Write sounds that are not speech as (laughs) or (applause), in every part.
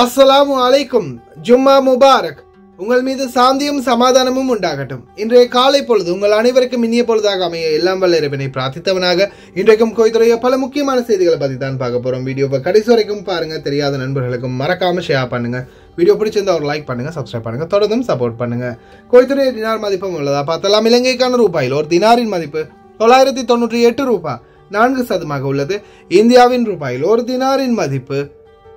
அஸ்ஸலாமு அலைக்கும் ஜும்மா முபாரக் உங்கள் மீது சாந்தியும் சமாதானமும் உண்டாகட்டும் இன்றைய காலை பொழுது உங்கள் அனைவருக்கும் இனிய பொழுதாக அமைய எல்லாம் வல்ல இறைவனை பிரார்த்தித்தவனாக இன்றைக்கும் கோய்த்துறைய பல முக்கியமான செய்திகளை பற்றி தான் பார்க்க போகிறோம் வீடியோவை கடைசி வரைக்கும் பாருங்கள் தெரியாத நண்பர்களுக்கும் மறக்காமல் ஷேர் பண்ணுங்கள் வீடியோ பிடிச்சிருந்தா ஒரு லைக் பண்ணுங்கள் சப்ஸ்கிரைப் பண்ணுங்கள் தொடர்ந்தும் சப்போர்ட் பண்ணுங்கள் கோய்த்துறை தினார் மதிப்பும் உள்ளதா பார்த்தலாம் இலங்கைக்கான ரூபாயில் ஒரு தினாரின் மதிப்பு தொள்ளாயிரத்தி தொண்ணூற்றி எட்டு ரூபாய் நான்கு சதமாக உள்ளது இந்தியாவின் ரூபாயில் ஒரு தினாரின் மதிப்பு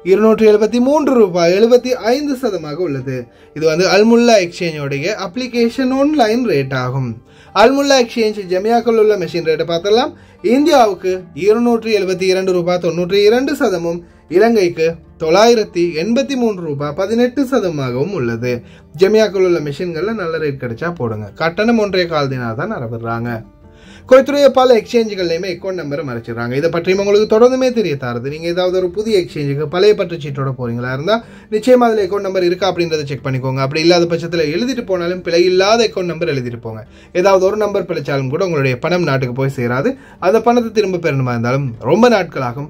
இருநூற்றி எழுபத்தி மூன்று ரூபாய் எழுபத்தி ஐந்து சதமாக உள்ளது இது வந்து அல்முல்லா எக்ஸ்சேஞ்சோடைய அப்ளிகேஷன் ஒன்லைன் ரேட் ஆகும் அல்முல்லா எக்ஸ்சேஞ்ச் ஜெமியாக்கள் உள்ள மெஷின் ரேட்டை பார்த்தலாம் இந்தியாவுக்கு இருநூற்றி எழுபத்தி இரண்டு ரூபாய் தொண்ணூற்றி இரண்டு சதமும் இலங்கைக்கு தொள்ளாயிரத்தி எண்பத்தி மூன்று ரூபாய் பதினெட்டு சதமாகவும் உள்ளது ஜெமியாக்கள் உள்ள மிஷின்களில் நல்ல ரேட் கிடைச்சா போடுங்க கட்டணம் ஒன்றைய கால் தினாதான் தான் நடைபெறாங்க கொய்த்துடைய பல எக்ஸ்சேஞ்சுகள்லையுமே அக்கௌண்ட் நம்பரை மறைச்சிடுறாங்க இதை பற்றியும் உங்களுக்கு தொடர்ந்துமே தெரிய தருது நீங்கள் ஏதாவது ஒரு புதிய எக்ஸ்சேஞ்சுக்கு பழைய பற்ற சீட்டோட போகிறீங்களா இருந்தால் நிச்சயமாக அதில் அக்கௌண்ட் நம்பர் இருக்கா அப்படின்றத செக் பண்ணிக்கோங்க அப்படி இல்லாத பட்சத்தில் எழுதிட்டு போனாலும் பிழை இல்லாத அக்கௌண்ட் நம்பர் எழுதிட்டு போங்க ஏதாவது ஒரு நம்பர் பிழைச்சாலும் கூட உங்களுடைய பணம் நாட்டுக்கு போய் சேராது அந்த பணத்தை திரும்ப பெறணுமா இருந்தாலும் ரொம்ப நாட்களாகும்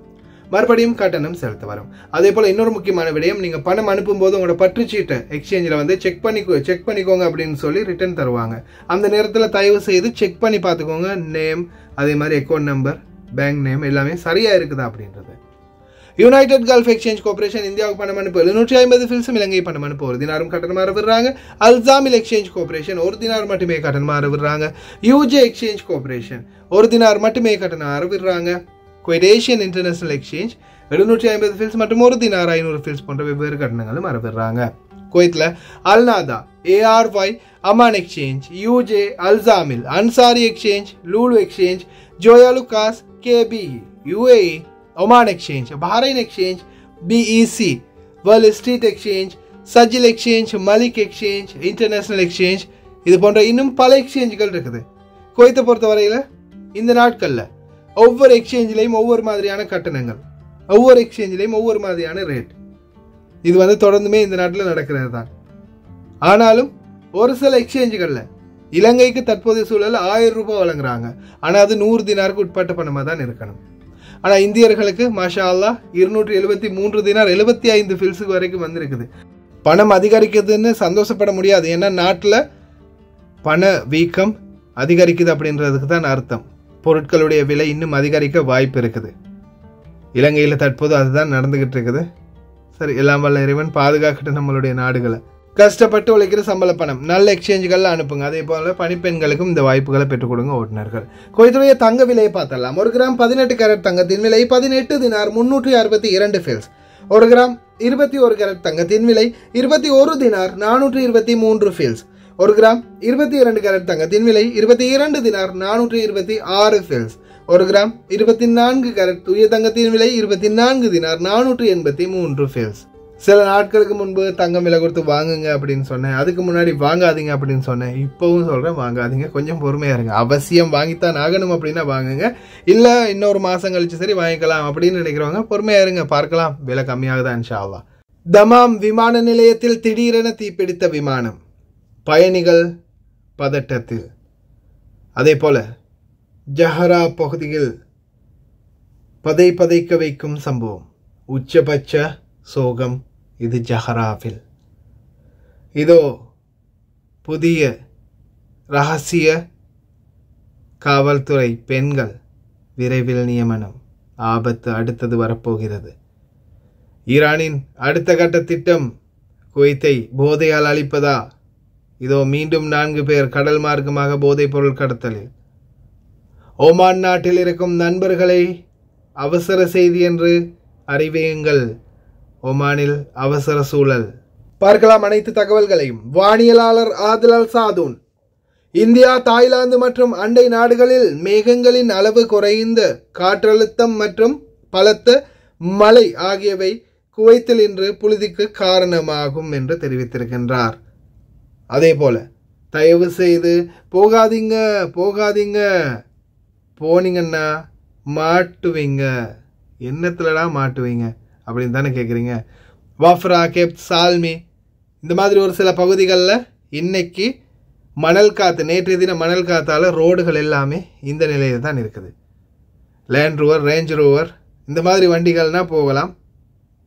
மறுபடியும் கட்டணம் செலுத்த வரும் அதே போல் இன்னொரு முக்கியமான விடயம் நீங்கள் பணம் அனுப்பும்போது உங்களோட சீட்டை எக்ஸ்சேஞ்சில் வந்து செக் பண்ணி செக் பண்ணிக்கோங்க அப்படின்னு சொல்லி ரிட்டர்ன் தருவாங்க அந்த நேரத்தில் தயவு செய்து செக் பண்ணி பார்த்துக்கோங்க நேம் அதே மாதிரி அக்கௌண்ட் நம்பர் பேங்க் நேம் எல்லாமே சரியாக இருக்குதா அப்படின்றது யுனைடெட் கல்ஃப் எக்ஸ்சேஞ்ச் கார்பரேஷன் இந்தியாவுக்கு பணம் அனுப்பு எழுநூற்றி ஐம்பது ஃபில்ஸும் இலங்கை பணம் அனுப்பு ஒரு தினாரும் கட்டணமாக விடுறாங்க அல்சாமில் எக்ஸ்சேஞ்ச் கார்பரேஷன் ஒரு தினார் மட்டுமே கட்டணமாக விடுறாங்க யூஜே எக்ஸ்சேஞ்ச் கார்பரேஷன் ஒரு தினார் மட்டுமே கட்டணம் விடுறாங்க குவேடேஷியன் இன்டர்நேஷனல் எக்ஸ்சேஞ்ச் எழுநூற்றி ஐம்பது ஃபீல்ஸ் மற்றும் ஒரு தினார் ஐநூறு ஃபீல்ஸ் போன்ற வெவ்வேறு கட்டணங்களும் அறப்பெறாங்க குவைத்தில் Al Nada A R Y Aman exchange U J Al Samil Ansari exchange Lulu exchange Joyalukkas K P UAE Oman exchange Bahrain exchange B E C world street exchange Sajil exchange Malik exchange international exchange இது போன்ற இன்னும் பல எக்ஸ்சேஞ்சுகள் இருக்குது குவைத்தை பொறுத்தவரையில் இந்த நாட்களில் ஒவ்வொரு எக்ஸ்சேஞ்சிலையும் ஒவ்வொரு மாதிரியான கட்டணங்கள் ஒவ்வொரு எக்ஸ்சேஞ்சிலையும் ஒவ்வொரு மாதிரியான ரேட் இது வந்து தொடர்ந்துமே இந்த நாட்டில் நடக்கிறது தான் ஆனாலும் ஒரு சில எக்ஸ்சேஞ்சுகளில் இலங்கைக்கு தற்போதைய சூழலில் ஆயிரம் ரூபாய் வழங்குறாங்க ஆனால் அது நூறு தினாருக்கு உட்பட்ட பணமாக தான் இருக்கணும் ஆனால் இந்தியர்களுக்கு மாஷா அல்லா இருநூற்றி எழுபத்தி மூன்று தினார் எழுபத்தி ஐந்து ஃபில்ஸுக்கு வரைக்கும் வந்திருக்குது பணம் அதிகரிக்குதுன்னு சந்தோஷப்பட முடியாது ஏன்னா நாட்டில் பண வீக்கம் அதிகரிக்குது அப்படின்றதுக்கு தான் அர்த்தம் பொருட்களுடைய விலை இன்னும் அதிகரிக்க வாய்ப்பு இருக்குது இலங்கையில் தற்போது அதுதான் நடந்துக்கிட்டு இருக்குது சரி எல்லாம் வல்ல இறைவன் பாதுகாக்கட்டும் நம்மளுடைய நாடுகளை கஷ்டப்பட்டு உழைக்கிற சம்பள பணம் நல்ல எக்ஸ்சேஞ்சுகளில் அனுப்புங்க அதே போல் பணிப்பெண்களுக்கும் இந்த வாய்ப்புகளை பெற்றுக் கொடுங்க ஓட்டுநர்கள் கோயிலுடைய தங்க விலையை பார்த்தலாம் ஒரு கிராம் பதினெட்டு கேரட் தங்கத்தின் விலை பதினெட்டு தினார் முன்னூற்றி அறுபத்தி இரண்டு ஃபெல்ஸ் ஒரு கிராம் இருபத்தி ஒரு கேரட் தங்கத்தின் விலை இருபத்தி ஒரு தினார் நானூற்றி இருபத்தி மூன்று ஃபீல்ஸ் ஒரு கிராம் இருபத்தி இரண்டு கேரட் தங்கத்தின் விலை இருபத்தி இரண்டு தினார் நானூற்றி இருபத்தி ஆறு செல்ஸ் ஒரு கிராம் இருபத்தி நான்கு கேரட் தூய தங்கத்தின் விலை இருபத்தி நான்கு தினார் நானூற்றி எண்பத்தி மூன்று செல்ஸ் சில நாட்களுக்கு முன்பு தங்கம் விலை கொடுத்து வாங்குங்க அப்படின்னு சொன்னேன் அதுக்கு முன்னாடி வாங்காதீங்க அப்படின்னு சொன்னேன் இப்போவும் சொல்கிறேன் வாங்காதீங்க கொஞ்சம் பொறுமையாக இருங்க அவசியம் வாங்கித்தான் ஆகணும் அப்படின்னா வாங்குங்க இல்லை இன்னொரு மாதம் கழிச்சு சரி வாங்கிக்கலாம் அப்படின்னு நினைக்கிறவங்க பொறுமையாக இருங்க பார்க்கலாம் விலை கம்மியாகுதான் ஷாவா தமாம் விமான நிலையத்தில் திடீரென தீப்பிடித்த விமானம் பயணிகள் பதட்டத்தில் அதே போல ஜஹரா பகுதியில் பதை பதைக்க வைக்கும் சம்பவம் உச்சபட்ச சோகம் இது ஜஹராவில் இதோ புதிய ரகசிய காவல்துறை பெண்கள் விரைவில் நியமனம் ஆபத்து அடுத்தது வரப்போகிறது ஈரானின் அடுத்த கட்ட திட்டம் குவைத்தை போதையால் அளிப்பதா இதோ மீண்டும் நான்கு பேர் கடல் மார்க்கமாக போதைப்பொருள் கடத்தலில் ஓமான் நாட்டில் இருக்கும் நண்பர்களை அவசர செய்தி என்று அறிவியுங்கள் ஒமானில் அவசர சூழல் பார்க்கலாம் அனைத்து தகவல்களையும் வானியலாளர் ஆதலால் சாதூன் இந்தியா தாய்லாந்து மற்றும் அண்டை நாடுகளில் மேகங்களின் அளவு குறைந்த காற்றழுத்தம் மற்றும் பலத்த மழை ஆகியவை குவைத்தில் இன்று புழுதிக்கு காரணமாகும் என்று தெரிவித்திருக்கின்றார் அதே போல் தயவு செய்து போகாதீங்க போகாதீங்க போனீங்கன்னா மாட்டுவீங்க என்னத்துலடா மாட்டுவீங்க அப்படின்னு தானே கேட்குறீங்க வாஃப்ரா கேப் சால்மி இந்த மாதிரி ஒரு சில பகுதிகளில் இன்றைக்கி மணல் காற்று நேற்றைய தினம் மணல் காற்றால் ரோடுகள் எல்லாமே இந்த நிலையில் தான் இருக்குது லேண்ட் ரோவர் ரேஞ்ச் ரோவர் இந்த மாதிரி வண்டிகள்னால் போகலாம்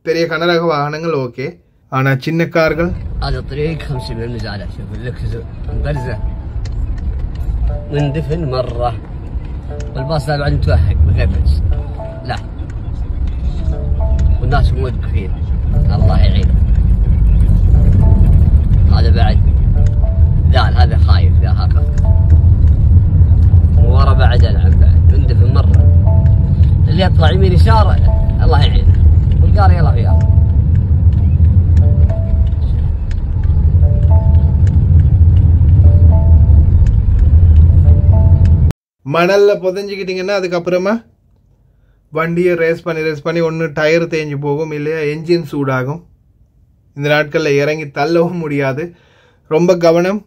பெரிய கனரக வாகனங்கள் ஓகே أنا சின்ன கார்கள் هذا طريق الطريق 500 مزعلة شوف اللكز مبرزة مندفن مرة والباص بعد متوهق بغبش لا والناس موقفين الله يعين هذا بعد ذال هذا خايف ذا هاكا ورا بعد العب بعد مندفن مرة اللي يطلع يمين يسار الله يعين والقاري يلا وياه மணலில் புதஞ்சிக்கிட்டிங்கன்னா அதுக்கப்புறமா வண்டியை ரேஸ் பண்ணி ரேஸ் பண்ணி ஒன்று டயர் தேஞ்சு போகும் இல்லையா என்ஜின் சூடாகும் இந்த நாட்களில் இறங்கி தள்ளவும் முடியாது ரொம்ப கவனம்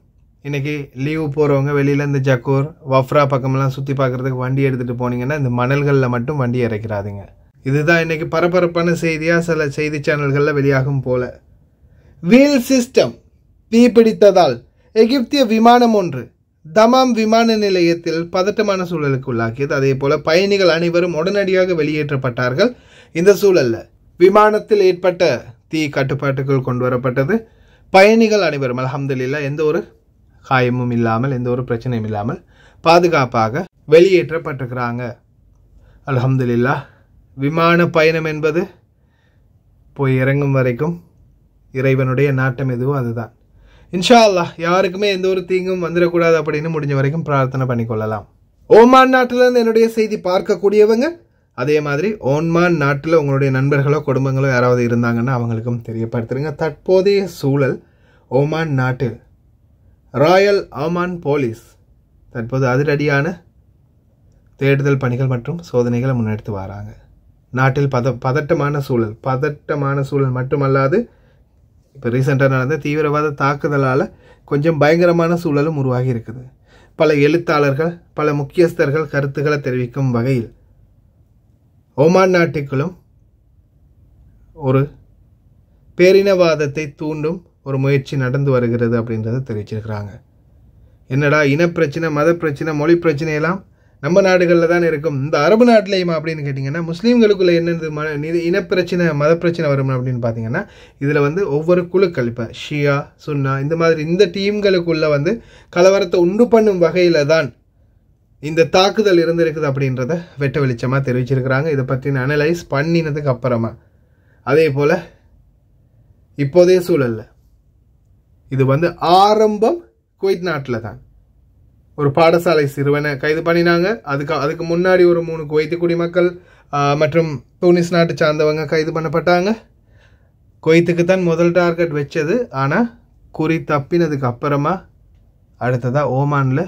இன்றைக்கி லீவு போகிறவங்க வெளியில் இந்த ஜக்கூர் வஃப்ரா பக்கமெல்லாம் சுற்றி பார்க்குறதுக்கு வண்டி எடுத்துகிட்டு போனீங்கன்னா இந்த மணல்களில் மட்டும் வண்டி இறக்கிறாதுங்க இதுதான் இன்றைக்கி பரபரப்பான செய்தியாக சில செய்தி சேனல்களில் வெளியாகும் போல வீல் சிஸ்டம் தீப்பிடித்ததால் எகிப்திய விமானம் ஒன்று தமாம் விமான நிலையத்தில் பதட்டமான சூழலுக்கு உள்ளாக்கியது அதே போல பயணிகள் அனைவரும் உடனடியாக வெளியேற்றப்பட்டார்கள் இந்த சூழல்ல விமானத்தில் ஏற்பட்ட தீ கட்டுப்பாட்டுக்குள் கொண்டு வரப்பட்டது பயணிகள் அனைவரும் அலமதுல்லா எந்த ஒரு காயமும் இல்லாமல் எந்த ஒரு பிரச்சனையும் இல்லாமல் பாதுகாப்பாக வெளியேற்றப்பட்டிருக்கிறாங்க அலமதுல்லா விமான பயணம் என்பது போய் இறங்கும் வரைக்கும் இறைவனுடைய நாட்டம் எதுவோ அதுதான் இன்ஷா யாருக்குமே எந்த ஒரு தீங்கும் வந்துடக்கூடாது அப்படின்னு முடிஞ்ச வரைக்கும் பிரார்த்தனை பண்ணிக்கொள்ளலாம் ஓமான் நாட்டிலேருந்து என்னுடைய செய்தி பார்க்கக்கூடியவங்க அதே மாதிரி ஓன்மான் நாட்டில் உங்களுடைய நண்பர்களோ குடும்பங்களோ யாராவது இருந்தாங்கன்னா அவங்களுக்கும் தெரியப்படுத்துருங்க தற்போதைய சூழல் ஓமான் நாட்டில் ராயல் ஆமான் போலீஸ் தற்போது அதிரடியான தேடுதல் பணிகள் மற்றும் சோதனைகளை முன்னெடுத்து வராங்க நாட்டில் பத பதட்டமான சூழல் பதட்டமான சூழல் மட்டுமல்லாது இப்போ ரீசெண்டாக நடந்த தீவிரவாத தாக்குதலால் கொஞ்சம் பயங்கரமான சூழலும் உருவாகி இருக்குது பல எழுத்தாளர்கள் பல முக்கியஸ்தர்கள் கருத்துக்களை தெரிவிக்கும் வகையில் ஒமான் நாட்டுக்குள்ளும் ஒரு பேரினவாதத்தை தூண்டும் ஒரு முயற்சி நடந்து வருகிறது அப்படின்றத தெரிவிச்சிருக்கிறாங்க என்னடா இனப்பிரச்சனை மத பிரச்சனை மொழி பிரச்சனையெல்லாம் நம்ம நாடுகளில் தானே இருக்கும் இந்த அரபு நாட்டிலையுமா அப்படின்னு கேட்டிங்கன்னா முஸ்லீம்களுக்குள்ளே என்னென்னது ம இனப்பிரச்சனை மதப்பிரச்சனை வரும் அப்படின்னு பார்த்தீங்கன்னா இதில் வந்து ஒவ்வொரு குழுக்கள் இப்போ ஷியா சுன்னா இந்த மாதிரி இந்த டீம்களுக்குள்ளே வந்து கலவரத்தை உண்டு பண்ணும் வகையில் தான் இந்த தாக்குதல் இருந்திருக்குது அப்படின்றத வெட்ட வெளிச்சமாக தெரிவிச்சிருக்கிறாங்க இதை பற்றின அனலைஸ் பண்ணினதுக்கு அப்புறமா அதே போல் இப்போதைய சூழலில் இது வந்து ஆரம்பம் குவைத் நாட்டில் தான் ஒரு பாடசாலை சிறுவனை கைது பண்ணினாங்க அதுக்கு அதுக்கு முன்னாடி ஒரு மூணு குவைத்து குடிமக்கள் மற்றும் டூனிஸ் நாட்டு சார்ந்தவங்க கைது பண்ணப்பட்டாங்க குவைத்துக்கு தான் முதல் டார்கெட் வச்சது ஆனால் குறி தப்பினதுக்கு அப்புறமா அடுத்ததாக ஓமானில்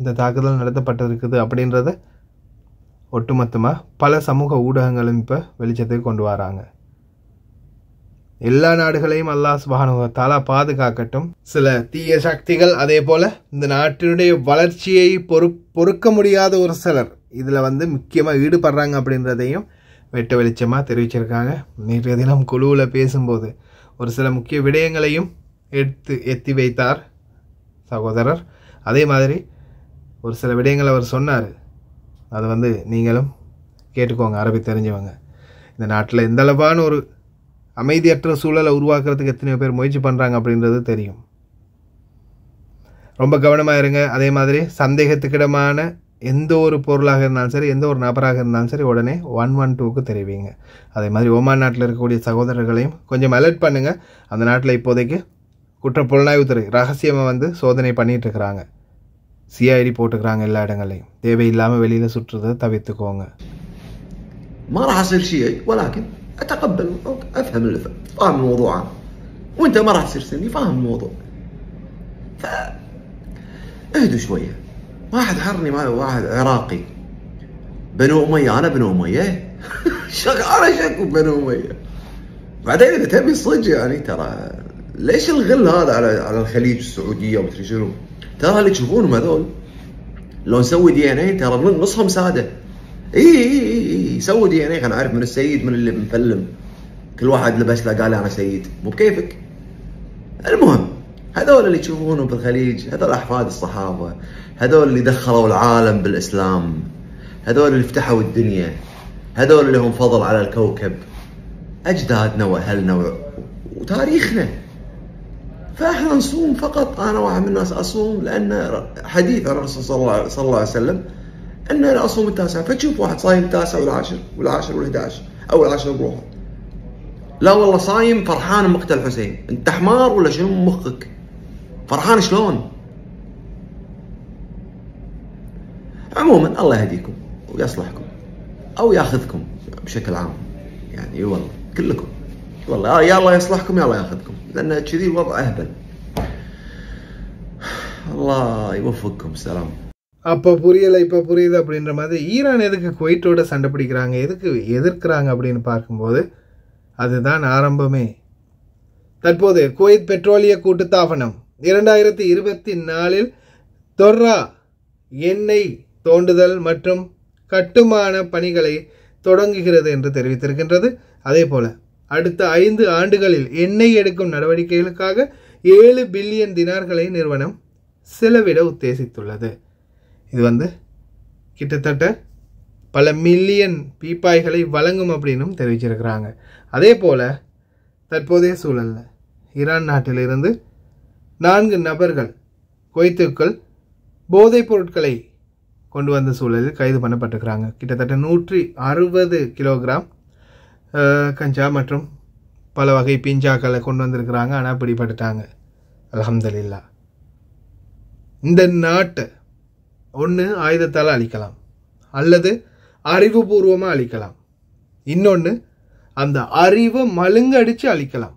இந்த தாக்குதல் நடத்தப்பட்டிருக்குது அப்படின்றத ஒட்டுமொத்தமாக பல சமூக ஊடகங்களும் இப்போ வெளிச்சத்துக்கு கொண்டு வராங்க எல்லா நாடுகளையும் அல்லாஹ் சுபானுவத்தாலா பாதுகாக்கட்டும் சில தீய சக்திகள் அதே போல இந்த நாட்டினுடைய வளர்ச்சியை பொறு பொறுக்க முடியாத ஒரு சிலர் இதில் வந்து முக்கியமாக ஈடுபடுறாங்க அப்படின்றதையும் வெட்ட வெளிச்சமாக தெரிவிச்சிருக்காங்க நேற்றைய தினம் குழுவில் பேசும்போது ஒரு சில முக்கிய விடயங்களையும் எடுத்து எத்தி வைத்தார் சகோதரர் அதே மாதிரி ஒரு சில விடயங்கள் அவர் சொன்னார் அது வந்து நீங்களும் கேட்டுக்கோங்க அரபி தெரிஞ்சவங்க இந்த நாட்டில் எந்தளவான ஒரு அமைதியற்ற சூழலை உருவாக்குறதுக்கு எத்தனையோ பேர் முயற்சி பண்ணுறாங்க அப்படின்றது தெரியும் ரொம்ப கவனமாக இருங்க அதே மாதிரி சந்தேகத்துக்கிடமான எந்த ஒரு பொருளாக இருந்தாலும் சரி எந்த ஒரு நபராக இருந்தாலும் சரி உடனே ஒன் ஒன் டூக்கு தெரிவிங்க அதே மாதிரி ஓமான் நாட்டில் இருக்கக்கூடிய சகோதரர்களையும் கொஞ்சம் அலர்ட் பண்ணுங்கள் அந்த நாட்டில் இப்போதைக்கு குற்ற புலனாய்வுத்துறை ரகசியமாக வந்து சோதனை பண்ணிகிட்டு இருக்கிறாங்க சிஐடி போட்டுக்கிறாங்க எல்லா இடங்களையும் தேவையில்லாமல் வெளியில் சுற்றுறதை தவிர்த்துக்கோங்க اتقبل افهم فاهم الموضوع أنا. وانت ما راح تصير سني فاهم الموضوع ف اهدوا شويه واحد حرني مع واحد عراقي بنو اميه انا بنو اميه (laughs) شك انا شك بنو اميه بعدين اذا تبي صدق يعني ترى ليش الغل هذا على على الخليج السعوديه ومدري شنو ترى اللي تشوفونهم هذول لو نسوي دي ان اي ترى نصهم ساده اي اي اي إيه، إيه، إيه. سووا دي يعني، ان اي خلينا نعرف من السيد من اللي مفلم كل واحد لبس له قال انا سيد مو بكيفك المهم هذول اللي تشوفونهم في الخليج هذول احفاد الصحابه هذول اللي دخلوا العالم بالاسلام هذول اللي فتحوا الدنيا هذول اللي هم فضل على الكوكب اجدادنا واهلنا وتاريخنا فاحنا نصوم فقط انا واحد من الناس اصوم لان حديث عن الرسول صلى الله عليه وسلم ان انا اصوم التاسع فتشوف واحد صايم التاسع والعاشر والعاشر وال11 او العاشر بروحه لا والله صايم فرحان مقتل حسين انت حمار ولا شنو مخك فرحان شلون عموما الله يهديكم ويصلحكم او ياخذكم بشكل عام يعني اي والله كلكم والله آه، يا الله يصلحكم يا الله ياخذكم لان كذي الوضع اهبل الله يوفقكم سلام அப்போ புரியலை இப்போ புரியுது அப்படின்ற மாதிரி ஈரான் எதுக்கு குவைட்டோட சண்டை பிடிக்கிறாங்க எதுக்கு எதிர்க்கிறாங்க அப்படின்னு பார்க்கும்போது அதுதான் ஆரம்பமே தற்போது குவைத் பெட்ரோலிய கூட்டுத்தாபனம் இரண்டாயிரத்தி இருபத்தி நாலில் தொர்ரா எண்ணெய் தோண்டுதல் மற்றும் கட்டுமான பணிகளை தொடங்குகிறது என்று தெரிவித்திருக்கின்றது அதே போல அடுத்த ஐந்து ஆண்டுகளில் எண்ணெய் எடுக்கும் நடவடிக்கைகளுக்காக ஏழு பில்லியன் தினார்களை நிறுவனம் செலவிட உத்தேசித்துள்ளது இது வந்து கிட்டத்தட்ட பல மில்லியன் பீப்பாய்களை வழங்கும் அப்படின்னும் தெரிவிச்சிருக்கிறாங்க அதே போல் தற்போதைய சூழலில் ஈரான் நாட்டிலிருந்து நான்கு நபர்கள் குவைத்துக்கள் போதைப் பொருட்களை கொண்டு வந்த சூழலில் கைது பண்ணப்பட்டிருக்கிறாங்க கிட்டத்தட்ட நூற்றி அறுபது கிலோகிராம் கஞ்சா மற்றும் பல வகை பிஞ்சாக்களை கொண்டு வந்திருக்கிறாங்க ஆனால் பிடிபட்டுட்டாங்க அலமதுல்லா இந்த நாட்டை ஒன்று ஆயுதத்தால் அழிக்கலாம் அல்லது அறிவுபூர்வமாக அழிக்கலாம் இன்னொன்று அந்த அறிவை அடித்து அழிக்கலாம்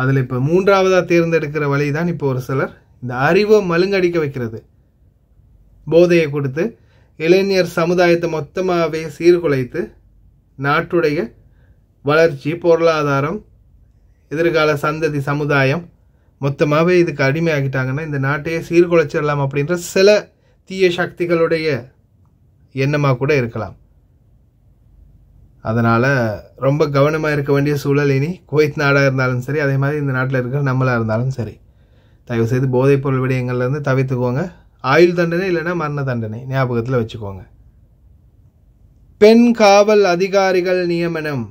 அதில் இப்போ மூன்றாவதாக தேர்ந்தெடுக்கிற வழி தான் இப்போ ஒரு சிலர் இந்த அறிவை மழுங்கடிக்க வைக்கிறது போதையை கொடுத்து இளைஞர் சமுதாயத்தை மொத்தமாகவே சீர்குலைத்து நாட்டுடைய வளர்ச்சி பொருளாதாரம் எதிர்கால சந்ததி சமுதாயம் மொத்தமாகவே இதுக்கு அடிமையாகிட்டாங்கன்னா இந்த நாட்டையே சீர்குலைச்சிடலாம் அப்படின்ற சில தீய சக்திகளுடைய எண்ணமாக கூட இருக்கலாம் அதனால் ரொம்ப கவனமாக இருக்க வேண்டிய சூழல் இனி குவைத் நாடாக இருந்தாலும் சரி அதே மாதிரி இந்த நாட்டில் இருக்கிற நம்மளாக இருந்தாலும் சரி தயவுசெய்து போதைப்பொருள் விடயங்கள்லேருந்து தவிர்த்துக்கோங்க ஆயுள் தண்டனை இல்லைன்னா மரண தண்டனை ஞாபகத்தில் வச்சுக்கோங்க பெண் காவல் அதிகாரிகள் நியமனம்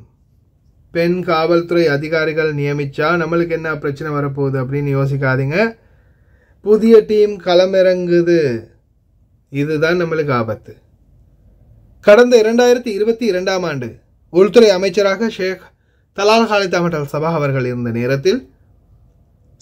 பெண் காவல்துறை அதிகாரிகள் நியமித்தா நம்மளுக்கு என்ன பிரச்சனை வரப்போகுது அப்படின்னு யோசிக்காதீங்க புதிய டீம் களமிறங்குது இதுதான் நம்மளுக்கு ஆபத்து கடந்த இரண்டாயிரத்தி இருபத்தி இரண்டாம் ஆண்டு உள்துறை அமைச்சராக Sheikh Talal Khalid Ahmad Al Sabah அவர்கள் இருந்த நேரத்தில்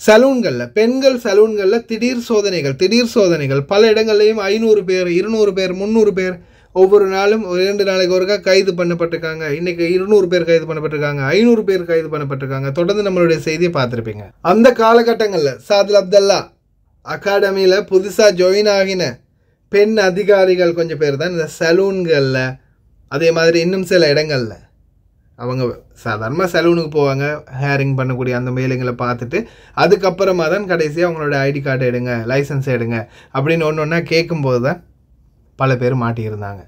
சலூன்களில் பெண்கள் சலூன்களில் திடீர் சோதனைகள் திடீர் சோதனைகள் பல இடங்கள்லையும் ஐநூறு பேர் இருநூறு பேர் முந்நூறு பேர் ஒவ்வொரு நாளும் இரண்டு நாளைக்கு ஒருக்கா கைது பண்ணப்பட்டிருக்காங்க இன்னைக்கு இருநூறு பேர் கைது பண்ணப்பட்டிருக்காங்க ஐநூறு பேர் கைது பண்ணப்பட்டிருக்காங்க தொடர்ந்து நம்மளுடைய செய்தியை பார்த்துருப்பீங்க அந்த காலகட்டங்களில் சாதில் அப்தல்லா அகாடமியில் புதுசாக ஜாயின் ஆகின பெண் அதிகாரிகள் கொஞ்சம் பேர் தான் இந்த சலூன்களில் அதே மாதிரி இன்னும் சில இடங்களில் அவங்க சாதாரணமாக சலூனுக்கு போவாங்க ஹேரிங் பண்ணக்கூடிய அந்த மேலுங்களை பார்த்துட்டு அதுக்கப்புறமா தான் கடைசியாக அவங்களோட ஐடி கார்டு எடுங்க லைசன்ஸ் எடுங்க அப்படின்னு ஒன்று ஒன்றா கேட்கும்போது தான் பல பேர் மாட்டியிருந்தாங்க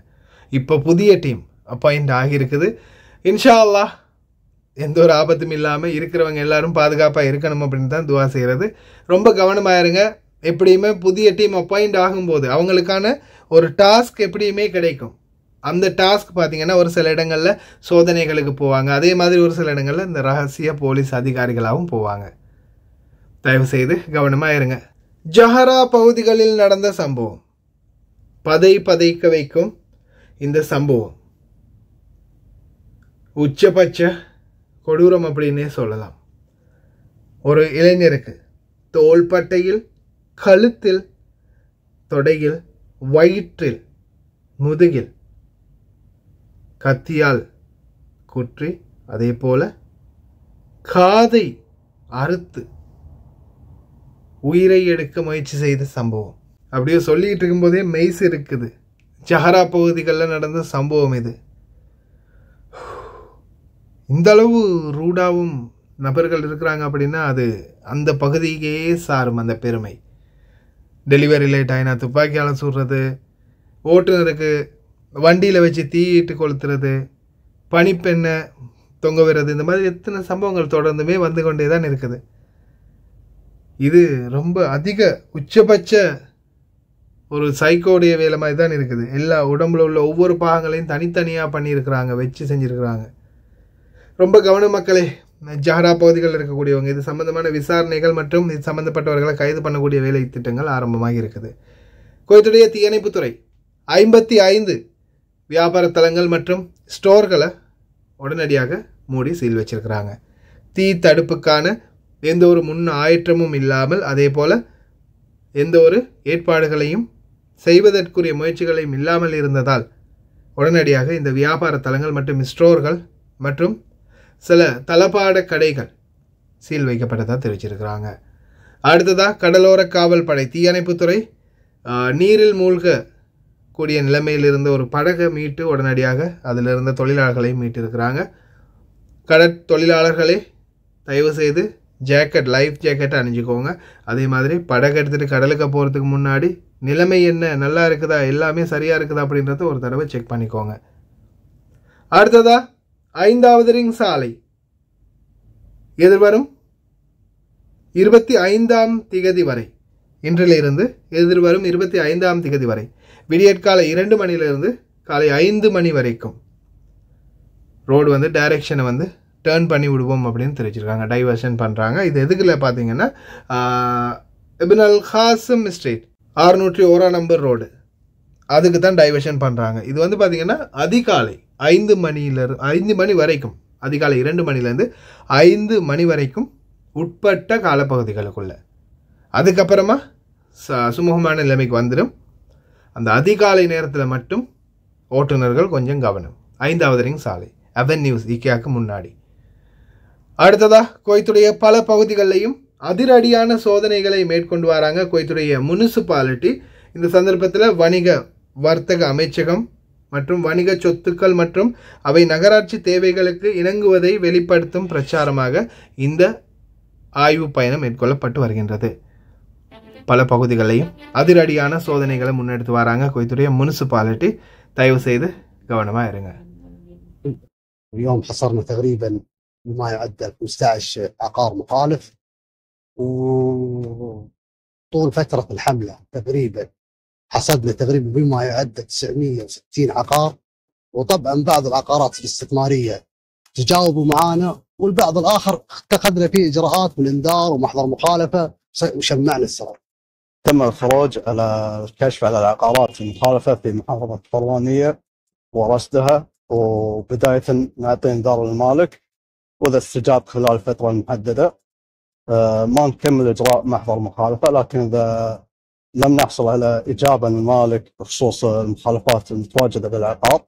இப்போ புதிய டீம் அப்பாயிண்ட் ஆகியிருக்குது இன்ஷா அல்லா எந்த ஒரு ஆபத்தும் இல்லாமல் இருக்கிறவங்க எல்லாரும் பாதுகாப்பாக இருக்கணும் அப்படின்னு தான் துவா செய்கிறது ரொம்ப கவனமாக இருங்க எப்படியுமே புதிய டீம் அப்பாயிண்ட் ஆகும்போது அவங்களுக்கான ஒரு டாஸ்க் எப்படியுமே கிடைக்கும் அந்த டாஸ்க் பார்த்திங்கன்னா ஒரு சில இடங்களில் சோதனைகளுக்கு போவாங்க அதே மாதிரி ஒரு சில இடங்களில் இந்த ரகசிய போலீஸ் அதிகாரிகளாகவும் போவாங்க தயவுசெய்து கவனமாக இருங்க ஜஹரா பகுதிகளில் நடந்த சம்பவம் பதை பதைக்க வைக்கும் இந்த சம்பவம் உச்சபட்ச கொடூரம் அப்படின்னே சொல்லலாம் ஒரு இளைஞருக்கு தோள்பட்டையில் கழுத்தில் தொடையில் வயிற்றில் முதுகில் கத்தியால் குற்றி அதே போல காதை அறுத்து உயிரை எடுக்க முயற்சி செய்த சம்பவம் அப்படியே சொல்லிகிட்டு இருக்கும்போதே மெய்ஸ் இருக்குது ஜஹரா பகுதிகளில் நடந்த சம்பவம் இது இந்தளவு ரூடாகவும் நபர்கள் இருக்கிறாங்க அப்படின்னா அது அந்த பகுதிக்கே சாரும் அந்த பெருமை டெலிவரி லேட் ஆகினா துப்பாக்கியால் சுடுறது ஓட்டுநருக்கு வண்டியில் வச்சு தீயிட்டு கொளுத்துறது பனிப்பெண்ணை தொங்க விடுறது இந்த மாதிரி எத்தனை சம்பவங்கள் தொடர்ந்துமே வந்து கொண்டே தான் இருக்குது இது ரொம்ப அதிக உச்சபட்ச ஒரு சைக்கோடைய வேலை மாதிரி தான் இருக்குது எல்லா உடம்புல உள்ள ஒவ்வொரு பாகங்களையும் தனித்தனியாக பண்ணியிருக்கிறாங்க வச்சு செஞ்சுருக்கிறாங்க ரொம்ப கவன மக்களே ஜஹரா பகுதிகளில் இருக்கக்கூடியவங்க இது சம்மந்தமான விசாரணைகள் மற்றும் இது சம்மந்தப்பட்டவர்களை கைது பண்ணக்கூடிய வேலை திட்டங்கள் ஆரம்பமாக இருக்குது தீயணைப்பு தீயணைப்புத்துறை ஐம்பத்தி ஐந்து வியாபார தலங்கள் மற்றும் ஸ்டோர்களை உடனடியாக மூடி சீல் வச்சுருக்கிறாங்க தீ தடுப்புக்கான எந்த ஒரு முன் ஆயற்றமும் இல்லாமல் அதே போல் எந்த ஒரு ஏற்பாடுகளையும் செய்வதற்குரிய முயற்சிகளையும் இல்லாமல் இருந்ததால் உடனடியாக இந்த வியாபார தலங்கள் மற்றும் ஸ்டோர்கள் மற்றும் சில தளபாட கடைகள் சீல் வைக்கப்பட்டதாக தெரிவிச்சிருக்கிறாங்க அடுத்ததாக கடலோர காவல் படை தீயணைப்புத்துறை நீரில் மூழ்க கூடிய நிலைமையில் இருந்த ஒரு படகை மீட்டு உடனடியாக அதில் இருந்த தொழிலாளர்களை மீட்டிருக்கிறாங்க கடற்தொழிலாளர்களே தயவு செய்து ஜாக்கெட் லைஃப் ஜாக்கெட்டை அணிஞ்சுக்கோங்க அதே மாதிரி படகு எடுத்துகிட்டு கடலுக்கு போகிறதுக்கு முன்னாடி நிலைமை என்ன நல்லா இருக்குதா எல்லாமே சரியாக இருக்குதா அப்படின்றத ஒரு தடவை செக் பண்ணிக்கோங்க அடுத்ததா ஐந்தாவது ரிங் சாலை எதிர்வரும் இருபத்தி ஐந்தாம் திகதி வரை இன்றிலிருந்து எதிர்வரும் இருபத்தி ஐந்தாம் திகதி வரை விடியற்காலை இரண்டு மணிலிருந்து காலை ஐந்து மணி வரைக்கும் ரோடு வந்து டைரெக்ஷனை வந்து டேர்ன் பண்ணி விடுவோம் அப்படின்னு தெரிவிச்சிருக்காங்க டைவர்ஷன் பண்ணுறாங்க இது எதுக்குல பார்த்தீங்கன்னா இபின் அல் ஹாசம் ஸ்ட்ரீட் அறுநூற்றி ஓரா நம்பர் ரோடு அதுக்கு தான் டைவர்ஷன் பண்ணுறாங்க இது வந்து பார்த்திங்கன்னா அதிகாலை ஐந்து மணியிலிரு ஐந்து மணி வரைக்கும் அதிகாலை இரண்டு மணிலேருந்து ஐந்து மணி வரைக்கும் உட்பட்ட காலப்பகுதிகளுக்குள்ள அதுக்கப்புறமா ச சுமூகமான நிலைமைக்கு வந்துடும் அந்த அதிகாலை நேரத்தில் மட்டும் ஓட்டுநர்கள் கொஞ்சம் கவனம் ஐந்தாவது ரிங் சாலை அவென்யூஸ் இக்கியாவுக்கு முன்னாடி அடுத்ததாக கோயத்துடைய பல பகுதிகளிலையும் அதிரடியான சோதனைகளை மேற்கொண்டு வராங்க குவைத்துடைய முனிசிபாலிட்டி இந்த சந்தர்ப்பத்தில் வணிக வர்த்தக அமைச்சகம் மற்றும் வணிக சொத்துக்கள் மற்றும் அவை நகராட்சி தேவைகளுக்கு இணங்குவதை வெளிப்படுத்தும் பிரச்சாரமாக இந்த ஆய்வு பயணம் மேற்கொள்ளப்பட்டு வருகின்றது பல பகுதிகளையும் அதிரடியான சோதனைகளை முன்னெடுத்து வராங்க குவைத்துடைய முனிசிபாலிட்டி தயவு செய்து கவனமாக இருங்க اليوم حصرنا تقريبا ما يعدى 15 عقار مخالف وطول فترة الحملة تقريبا حصدنا تقريبا بما يعد 960 عقار وطبعا بعض العقارات الاستثمارية تجاوبوا معانا والبعض الآخر اتخذنا فيه إجراءات من إنذار ومحضر مخالفة وشمعنا السراب تم الخروج على الكشف على العقارات المخالفة في محافظة فروانية ورصدها وبداية نعطي انذار للمالك وإذا استجاب خلال الفترة المحددة آه، ما نكمل اجراء محضر مخالفه لكن اذا لم نحصل على اجابه من مالك بخصوص المخالفات المتواجده بالعقار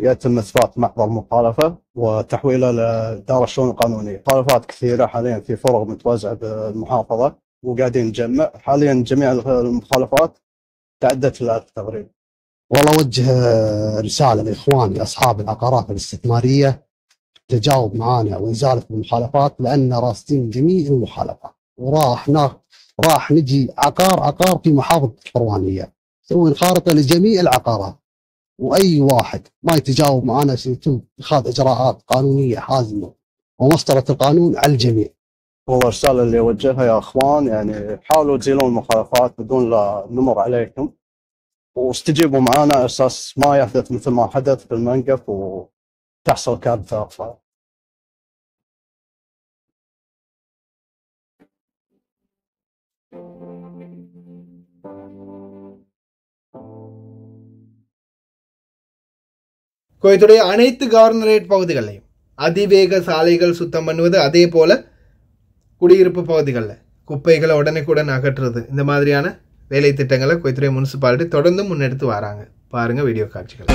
يتم اثبات محضر مخالفه وتحويله لدار الشؤون القانونيه، مخالفات كثيره حاليا في فرق متوزعه بالمحافظه وقاعدين نجمع، حاليا جميع المخالفات تعدت الالف تقريبا. والله اوجه رساله لاخواني اصحاب العقارات الاستثماريه تجاوب معانا وازاله المخالفات لان راصدين جميع المخالفات وراح ناخ راح نجي عقار عقار في محافظه الحلوانيه نسوي خارطه لجميع العقارات واي واحد ما يتجاوب معانا سيتم اتخاذ اجراءات قانونيه حازمه ومسطره القانون على الجميع. والله الرساله اللي اوجهها يا اخوان يعني حاولوا تزيلون المخالفات بدون لا نمر عليكم واستجيبوا معانا اساس ما يحدث مثل ما حدث بالمنقف وتحصل كارثه குவைத்துடைய அனைத்து கவர்னரேட் பகுதிகளையும் அதிவேக சாலைகள் சுத்தம் பண்ணுவது அதே போல் குடியிருப்பு பகுதிகளில் குப்பைகளை உடனுக்குடன் அகற்றுறது இந்த மாதிரியான வேலை திட்டங்களை குவைத்துறை முனிசிபாலிட்டி தொடர்ந்து முன்னெடுத்து வராங்க பாருங்கள் வீடியோ காட்சிகள்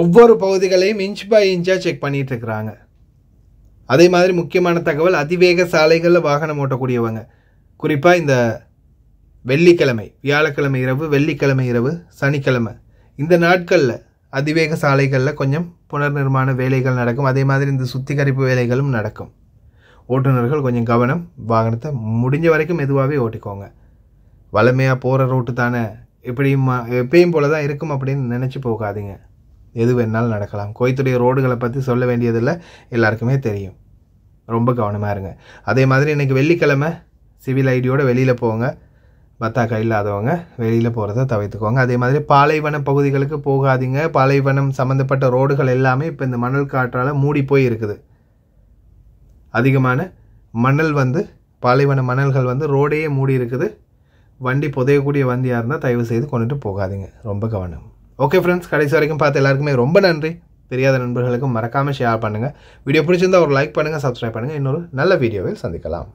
ஒவ்வொரு பகுதிகளையும் இன்ச் பை இன்ச்சாக செக் பண்ணிகிட்டு இருக்கிறாங்க அதே மாதிரி முக்கியமான தகவல் அதிவேக சாலைகளில் வாகனம் ஓட்டக்கூடியவங்க குறிப்பாக இந்த வெள்ளிக்கிழமை வியாழக்கிழமை இரவு வெள்ளிக்கிழமை இரவு சனிக்கிழமை இந்த நாட்களில் அதிவேக சாலைகளில் கொஞ்சம் புனர் நிர்மாண வேலைகள் நடக்கும் அதே மாதிரி இந்த சுத்திகரிப்பு வேலைகளும் நடக்கும் ஓட்டுநர்கள் கொஞ்சம் கவனம் வாகனத்தை முடிஞ்ச வரைக்கும் மெதுவாகவே ஓட்டிக்கோங்க வளமையாக போகிற ரோட்டு தானே எப்படியும் எப்பயும் போல தான் இருக்கும் அப்படின்னு நினச்சி போகாதீங்க எது வேணாலும் நடக்கலாம் கோயத்துடைய ரோடுகளை பற்றி சொல்ல வேண்டியதில்லை எல்லாருக்குமே தெரியும் ரொம்ப கவனமாக இருங்க அதே மாதிரி இன்றைக்கி வெள்ளிக்கிழமை சிவில் ஐடியோடு வெளியில் போங்க பத்தாக்கா இல்லாதவங்க வெளியில் போகிறத தவிர்த்துக்கோங்க அதே மாதிரி பாலைவன பகுதிகளுக்கு போகாதீங்க பாலைவனம் சம்மந்தப்பட்ட ரோடுகள் எல்லாமே இப்போ இந்த மணல் காற்றால் மூடி போய் இருக்குது அதிகமான மணல் வந்து பாலைவன மணல்கள் வந்து ரோடையே மூடி இருக்குது வண்டி புதையக்கூடிய வண்டியாக இருந்தால் தயவு செய்து கொண்டுட்டு போகாதீங்க ரொம்ப கவனம் ஓகே ஃப்ரெண்ட்ஸ் கடைசி வரைக்கும் பார்த்து எல்லாருக்குமே ரொம்ப நன்றி தெரியாத நண்பர்களுக்கும் மறக்காமல் ஷேர் பண்ணுங்கள் வீடியோ பிடிச்சிருந்தால் ஒரு லைக் பண்ணுங்கள் சப்ஸ்கிரைப் பண்ணுங்கள் இன்னொரு நல்ல வீடியோவில் சந்திக்கலாம்